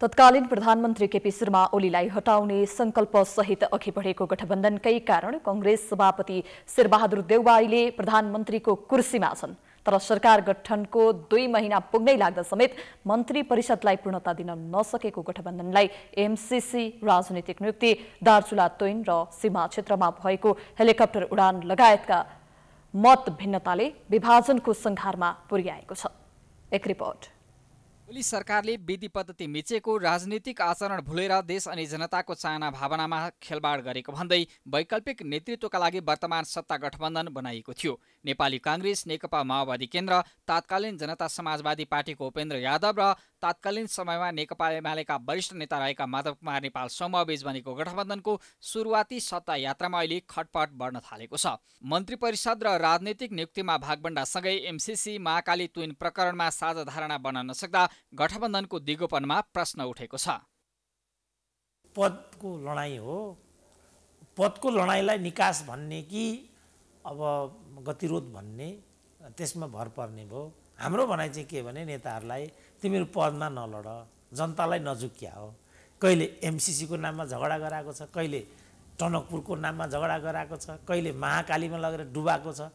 तत्कालीन प्रधानमन्त्री केपी शर्मा ओलीलाई हटाउने संकल्प सहित अघि बढेको गठबन्धनकै कारण कंग्रेस सभापति शेरबहादुर देउवाईले प्रधानमन्त्रीको कुर्सीमा छन् तर सरकार गठनको दुई महिना पुग्नै लाग्दा समेत मन्त्री परिषदलाई पूर्णता दिन नसकेको गठबन्धनलाई एमसिसी राजनीतिक नियुक्ति दार्चुला तोइन र सीमा क्षेत्रमा भएको हेलिकप्टर उडान लगायतका मत भिन्नताले विभाजनको संघारमा पुर्याएको छ एक रिपोर्ट ओली सरकारले विधि पद्धति मिचेको राजनीतिक आचरण भुलेर देश अनि जनताको चाहना भावनामा खेलवाड गरेको भन्दै वैकल्पिक नेतृत्वका लागि वर्तमान सत्ता गठबन्धन बनाइएको थियो नेपाली काङ्ग्रेस नेकपा माओवादी केन्द्र तात्कालीन जनता समाजवादी पार्टीको उपेन्द्र यादव र तात्कालीन समयमा नेकपा एमालेका वरिष्ठ नेता रहेका माधव कुमार नेपाल समूहबीच बनेको गठबन्धनको सुरुवाती सत्ता यात्रामा अहिले खटपट बढ्न थालेको छ मन्त्री परिषद र राजनीतिक नियुक्तिमा भागबण्डासँगै एमसिसी महाकाली तुइन प्रकरणमा साझा धारणा बन्न नसक्दा गठबन्धनको दिगोपनमा प्रश्न उठेको छ पदको लडाइँ हो पदको लडाइँलाई निकास भन्ने कि अब गतिरोध भन्ने त्यसमा भर पर्ने भयो हाम्रो भनाइ चाहिँ के भने नेताहरूलाई तिमीहरू पदमा नलड जनतालाई नजुक्या हो कहिले एमसिसीको नाममा झगडा गराएको छ कहिले टनकपुरको नाममा झगडा गराएको छ कहिले महाकालीमा लगेर डुबाएको छ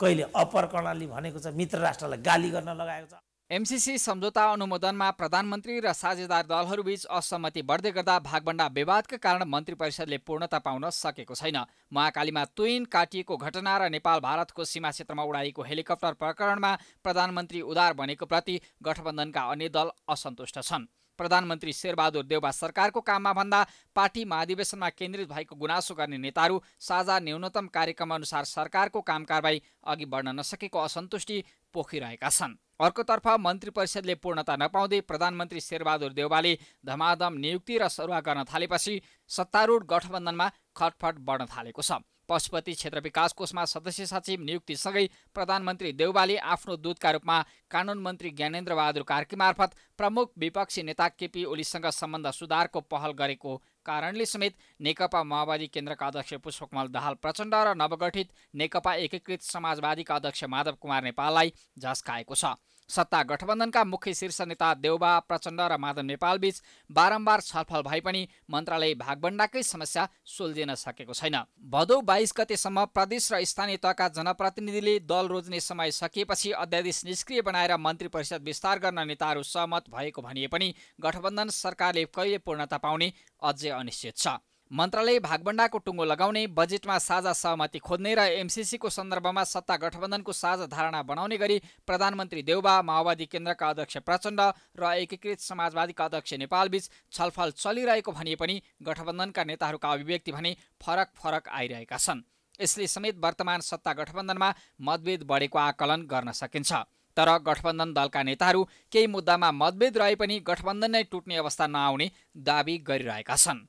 कहिले अपर कर्णाली भनेको छ मित्र राष्ट्रलाई गाली गर्न लगाएको छ एमसिसी सम्झौता अनुमोदनमा प्रधानमन्त्री र साझेदार दलहरूबीच असहमति बढ्दै गर्दा भागभण्डा विवादका कारण मन्त्री परिषदले पूर्णता पाउन सकेको छैन महाकालीमा तुइन काटिएको घटना र नेपाल भारतको सीमा क्षेत्रमा उडाइएको हेलिकप्टर प्रकरणमा प्रधानमन्त्री उदार बनेको प्रति गठबन्धनका अन्य दल असन्तुष्ट छन् प्रधानमन्त्री शेरबहादुर देउवा सरकारको काममा भन्दा पार्टी महाधिवेशनमा केन्द्रित भएको गुनासो गर्ने नेताहरू साझा न्यूनतम कार्यक्रम अनुसार सरकारको काम कारवाही अघि बढ्न नसकेको असन्तुष्टि पोखिरहेका छन् अर्कोतर्फ मन्त्री परिषदले पूर्णता नपाउँदै प्रधानमन्त्री शेरबहादुर देउवाले धमाधम नियुक्ति र सरुवा गर्न थालेपछि सत्तारूढ गठबन्धनमा खटफट बढ्न थालेको छ पशुपति क्षेत्र विकास कोषमा सदस्य सचिव नियुक्तिसँगै प्रधानमन्त्री देउवाले आफ्नो दूतका रूपमा कानुन मन्त्री ज्ञानेन्द्र बहादुर कार्की मार्फत प्रमुख विपक्षी नेता केपी ओलीसँग सम्बन्ध सुधारको पहल गरेको कारणले समेत नेकपा माओवादी केन्द्रका अध्यक्ष पुष्पकमल दाहाल प्रचण्ड र नवगठित नेकपा एकीकृत समाजवादीका अध्यक्ष माधव कुमार नेपाललाई झस्काएको छ सत्ता गठबन्धनका मुख्य शीर्ष नेता देउबा प्रचण्ड र माधव नेपालबीच बारम्बार छलफल भए पनि मन्त्रालय भागभण्डाकै समस्या सुल्झिन सकेको छैन भदौ बाइस गतेसम्म प्रदेश र स्थानीय तहका जनप्रतिनिधिले दल रोज्ने समय सकिएपछि अध्यादेश निष्क्रिय बनाएर मन्त्री परिषद विस्तार गर्न नेताहरू सहमत भएको भनिए पनि गठबन्धन सरकारले कहिले पूर्णता पाउने अझै अनिश्चित छ मन्त्रालय भागबण्डाको टुङ्गो लगाउने बजेटमा साझा सहमति खोज्ने र एमसिसीको सन्दर्भमा सत्ता गठबन्धनको साझा धारणा बनाउने गरी प्रधानमन्त्री देउबा माओवादी केन्द्रका अध्यक्ष प्रचण्ड र एकीकृत समाजवादीका अध्यक्ष नेपालबीच छलफल चलिरहेको भनिए पनि गठबन्धनका नेताहरूका अभिव्यक्ति भने फरक फरक आइरहेका छन् यसले समेत वर्तमान सत्ता गठबन्धनमा मतभेद बढेको आकलन गर्न सकिन्छ तर गठबन्धन दलका नेताहरू केही मुद्दामा मतभेद रहे पनि गठबन्धन नै टुट्ने अवस्था नआउने दावी गरिरहेका छन्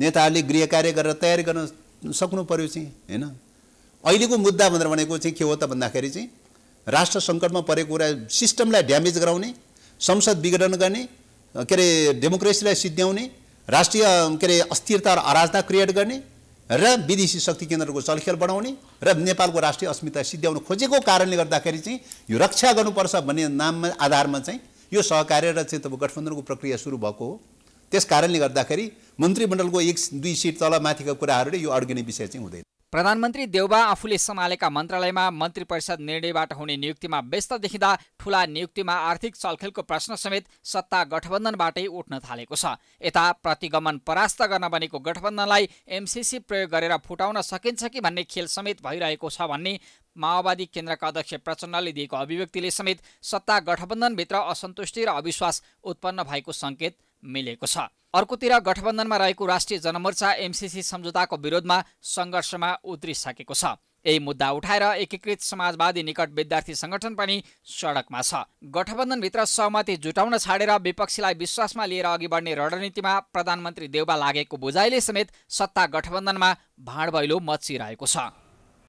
नेताहरूले गृह कार्य गरेर तयारी गर्न सक्नु पऱ्यो चाहिँ होइन अहिलेको मुद्दा भनेर भनेको चाहिँ के हो त भन्दाखेरि चाहिँ राष्ट्र सङ्कटमा परेको कुरा सिस्टमलाई ड्यामेज गराउने संसद विघटन गर्ने के अरे डेमोक्रेसीलाई सिद्ध्याउने राष्ट्रिय के अरे अस्थिरता र अराजता क्रिएट गर्ने र विदेशी शक्ति केन्द्रको चलखेल बढाउने र नेपालको राष्ट्रिय अस्मिता सिद्ध्याउन खोजेको कारणले गर्दाखेरि चाहिँ यो रक्षा गर्नुपर्छ भन्ने नाममा आधारमा चाहिँ यो सहकार्य र चाहिँ तपाईँ गठबन्धनको प्रक्रिया सुरु भएको हो त्यस कारणले गर्दाखेरि मन्त्रीमण्डलको एक दुई सिट तल माथिका कुराहरूले यो अड्किने विषय चाहिँ हुँदैन प्रधानमन्त्री देउबा आफूले सम्हालेका मन्त्रालयमा मन्त्री परिषद निर्णयबाट हुने नियुक्तिमा व्यस्त देखिँदा ठुला नियुक्तिमा आर्थिक चलखेलको प्रश्न समेत सत्ता गठबन्धनबाटै उठ्न थालेको छ यता प्रतिगमन परास्त गर्न बनेको गठबन्धनलाई एमसिसी प्रयोग गरेर फुटाउन सकिन्छ कि भन्ने खेल समेत भइरहेको छ भन्ने माओवादी केन्द्रका अध्यक्ष प्रचण्डले दिएको अभिव्यक्तिले समेत सत्ता गठबन्धनभित्र असन्तुष्टि र अविश्वास उत्पन्न भएको सङ्केत मिलेको छ अर्कोतिर गठबन्धनमा रहेको राष्ट्रिय जनमोर्चा एमसिसी सम्झौताको विरोधमा सङ्घर्षमा उत्रिसकेको छ यही मुद्दा उठाएर एकीकृत समाजवादी निकट विद्यार्थी सङ्गठन पनि सडकमा छ गठबन्धनभित्र सहमति जुटाउन छाडेर विपक्षीलाई विश्वासमा लिएर अघि बढ्ने रणनीतिमा प्रधानमन्त्री देउबा लागेको बुझाइले समेत सत्ता गठबन्धनमा भाँडभैलो मचिरहेको छ